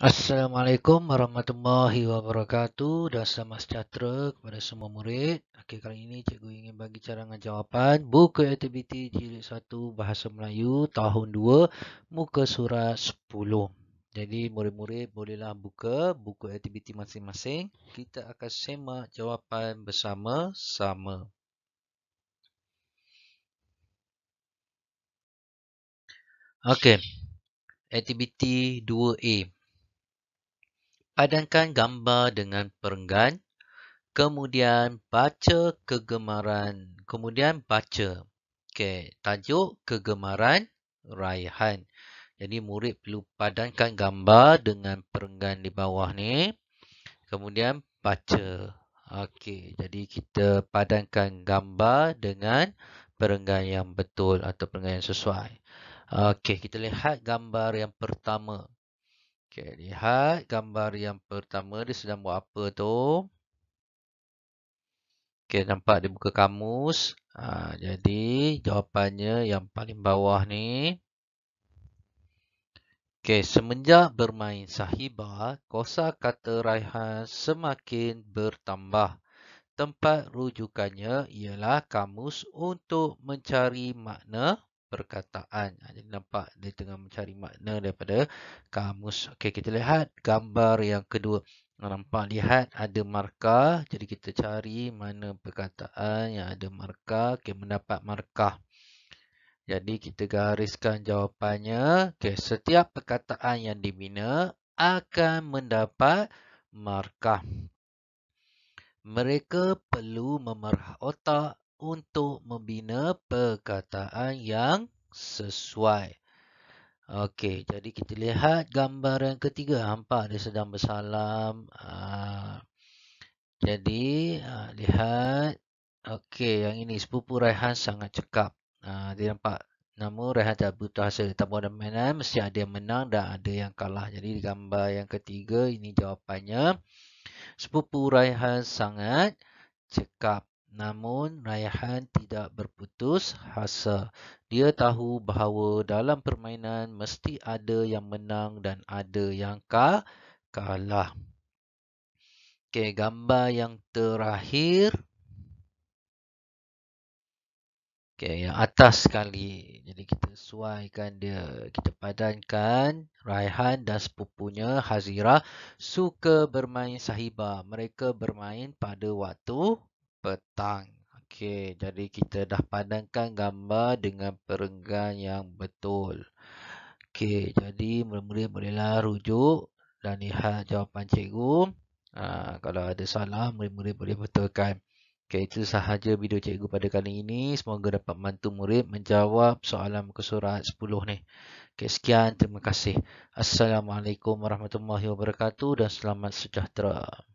Assalamualaikum warahmatullahi wabarakatuh dan selamat sejahtera kepada semua murid. Okey, kali ini cikgu ingin bagi carangan jawapan buku aktiviti jilid 1 Bahasa Melayu tahun 2 muka surat 10. Jadi murid-murid bolehlah buka buku aktiviti masing-masing. Kita akan semak jawapan bersama-sama. Okey. Aktiviti 2A. Padankan gambar dengan perenggan, kemudian baca kegemaran, kemudian baca. Okey, tajuk kegemaran Raihan. Jadi murid perlu padankan gambar dengan perenggan di bawah ni. Kemudian baca. Okey, jadi kita padankan gambar dengan perenggan yang betul atau perenggan yang sesuai. Okey, kita lihat gambar yang pertama. Okey, lihat gambar yang pertama dia sedang buat apa tu. Okey, nampak dia buka kamus. Ha, jadi, jawapannya yang paling bawah ni. Okey, semenjak bermain sahibah, kosa kata Raihan semakin bertambah. Tempat rujukannya ialah kamus untuk mencari makna perkataan. Ha, jadi nampak dia tengah mencari makna daripada kamus. Okey, kita lihat gambar yang kedua. Nampak lihat ada markah. Jadi kita cari mana perkataan yang ada markah. Okey, mendapat markah. Jadi kita gariskan jawapannya. Okey, setiap perkataan yang dibina akan mendapat markah. Mereka perlu memerah otak untuk membina pe perkataan yang sesuai. Okey, jadi kita lihat gambar yang ketiga. Nampak dia sedang bersalam. Ah, jadi, ah, lihat. Okey, yang ini sepupu Raihan sangat cekap. Ah, dia nampak. Namun, Raihan tak butuh hasil. Tanpa ada permainan, mesti ada yang menang dan ada yang kalah. Jadi, gambar yang ketiga, ini jawapannya. Sepupu Raihan sangat cekap. Namun, Raihan tidak berputus hasa. Dia tahu bahawa dalam permainan mesti ada yang menang dan ada yang kalah. Okey, gambar yang terakhir. Okey, yang atas sekali. Jadi, kita suaikan dia. Kita padankan Raihan dan sepupunya Hazira suka bermain sahibah. Mereka bermain pada waktu petang. Okey, jadi kita dah padankan gambar dengan perenggan yang betul. Okey, jadi mula-mula bolehlah rujuk dan lihat jawapan cikgu. Ha, kalau ada salah, murid-murid boleh betulkan. Okey, itu sahaja video cikgu pada kali ini. Semoga dapat bantu murid menjawab soalan muka surat 10 ni. Okey, sekian. Terima kasih. Assalamualaikum warahmatullahi wabarakatuh dan selamat sejahtera.